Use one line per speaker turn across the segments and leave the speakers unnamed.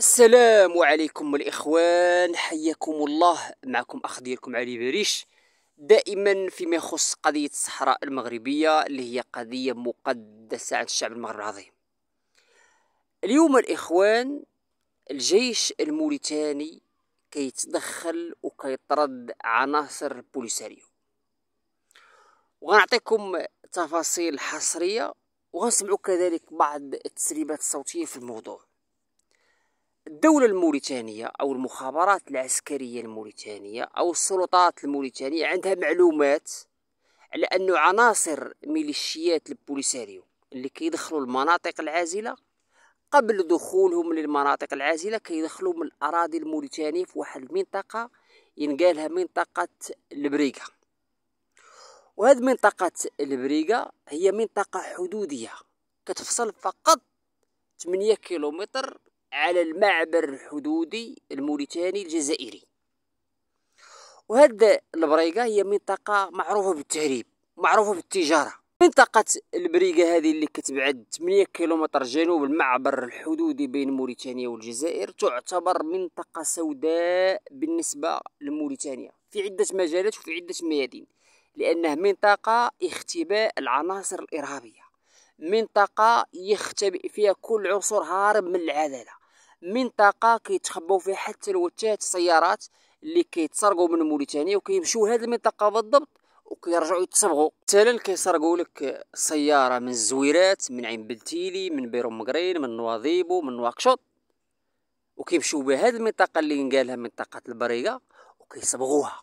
السلام عليكم الإخوان حياكم الله معكم أخ ديالكم علي بريش دائما فيما يخص قضية الصحراء المغربية اللي هي قضية مقدسة عند الشعب المغربي العظيم اليوم الإخوان الجيش الموريتاني كيتدخل وكيطرد عناصر بوليساريو وغنعطيكم تفاصيل حصرية وغنسمعوا كذلك بعض التسريبات الصوتية في الموضوع الدولة الموريتانية أو المخابرات العسكرية الموريتانية أو السلطات الموريتانية عندها معلومات على أنه عناصر ميليشيات البوليساريو اللي كيدخلوا المناطق العازلة قبل دخولهم للمناطق العازلة كيدخلوا من الأراضي الموريتانية في واحد المنطقة ينقالها منطقة البريكا وهذه منطقة البريكا هي منطقة حدودية كتفصل فقط 8 كيلومتر على المعبر الحدودي الموريتاني الجزائري وهذا البريقة هي منطقة معروفة بالتهريب معروفة بالتجارة منطقة البريقة هذه اللي كتبعد 8 كيلومتر جنوب المعبر الحدودي بين موريتانيا والجزائر تعتبر منطقة سوداء بالنسبة لموريتانيا في عدة مجالات وفي عدة ميادين لأنها منطقة اختباء العناصر الإرهابية منطقة يختبئ فيها كل عنصر هارب من العدالة منطقه كيتخباو فيها حتى الوتات السيارات اللي كيتسرقوا من موريتانيا وكيمشيو لهذه المنطقه بالضبط وكيرجعوا يتصبغوا مثلا كيسرقوا لك سياره من الزويرات من عين بلتيلي من بيرو مقرين من نواضيبو من نواكشوط وكيمشيو بهذه المنطقه اللي قالها منطقه البريقه وكيصبغوها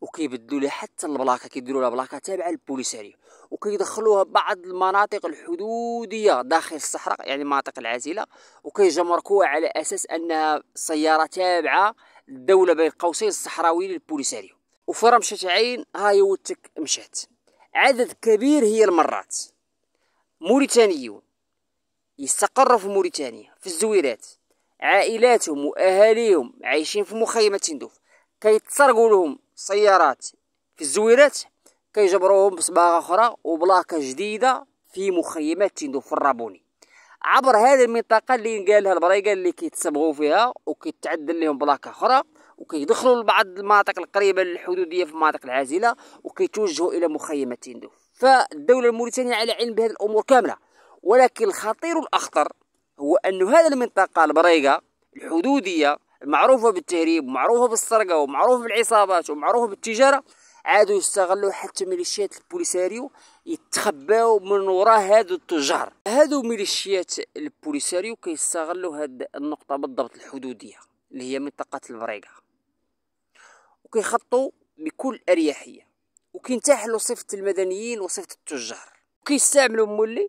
وكيبدلوا لها حتى البلاكه كيديروا لها بلاكه تابعه للبوليساريو وكيدخلوها بعض المناطق الحدوديه داخل الصحراء يعني المناطق العازله وكيجمركوها على اساس انها سياره تابعه للدوله بين قوسين الصحراوي للبوليساريو وفرا مشات عين هاي ودتك مشات عدد كبير هي المرات موريتانيون يستقروا في موريتانيا في الزويرات عائلاتهم واهاليهم عايشين في مخيمات تندوف كيتسرقوا لهم سيارات في الزويرات كيجبروهم بصباغه اخرى وبلاكه جديده في مخيمات تندو في الرابوني عبر هذه المنطقه اللي قالها البريقه اللي كيتصبغوا فيها وكيتعدل لهم بلاكه اخرى وكيدخلوا لبعض المناطق القريبه للحدوديه في المناطق العازله وكيتوجهوا الى مخيمات تندو فالدوله الموريتانيه على علم بهذه الامور كامله ولكن الخطير الاخطر هو ان هذه المنطقه البريقه الحدوديه معروفة بالتهريب ومعروفة بالسرقة ومعروفة بالعصابات ومعروفة بالتجارة عادوا يستغلوا حتى ميليشيات البوليساريو يتخباو من وراء هادو التجار هادو ميليشيات البوليساريو كيستغلوا هاد النقطة بالضبط الحدودية اللي هي منطقة البريقة وكيخطوا بكل أريحية وكينتحلوا صفة المدنيين وصفة التجار وكيستعملوا مولي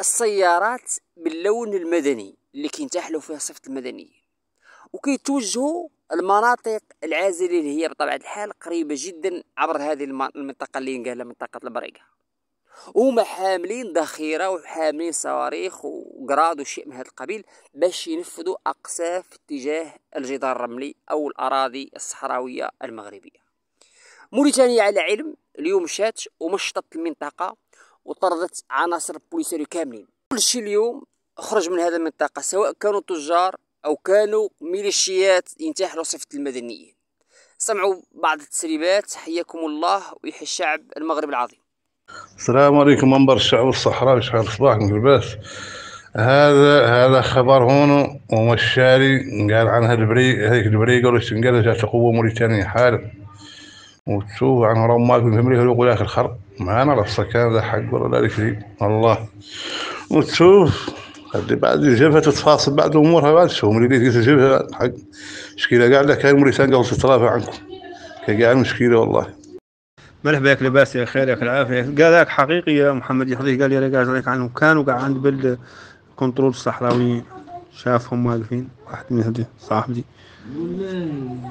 السيارات باللون المدني اللي كينتحلوا فيها صفة المدنيين وكيتوجهوا المناطق العازله اللي هي بطبيعه الحال قريبه جدا عبر هذه المنطقه اللي قالها منطقه البريقه هما حاملين ذخيره وحاملين صواريخ وقراد وشيء من هذا القبيل باش ينفذوا اقساف في اتجاه الجدار الرملي او الاراضي الصحراويه المغربيه موريتانيا على علم اليوم شات ومشطت المنطقه وطردت عناصر بوليساريو كاملين كل شيء اليوم خرج من هذه المنطقه سواء كانوا تجار أو كانوا ميليشيات ينتحلوا صفة المدنيين سمعوا بعض التسريبات حياكم الله ويحيي الشعب المغرب العظيم
السلام عليكم منبر الشعب الصحراوي شحال صباحكم لباس هذا هذا خبر هون ومشاري قال عنها البري هذيك البري ولا قال جات قوه موريتانيه حالا وتشوف عن رماك في امريكا يقول اخر خرق معانا راسك هذا حق ولا لا الله وتشوف اللي بعد الجبهه تتفاصل بعد امورها بعد هم اللي يديروا الجبهه حق مشكله قاعد لك كان موريتانيا قبل تترافع عنكم كان كاع المشكله والله مرحبا ياك لاباس يا خير ياك العافيه قال لك حقيقي يا محمد يحضيه قال لي قاعد عليك عنهم كانوا قاعد عند بلد كنترول الصحراويين شافهم واقفين واحد من هذي صاحبي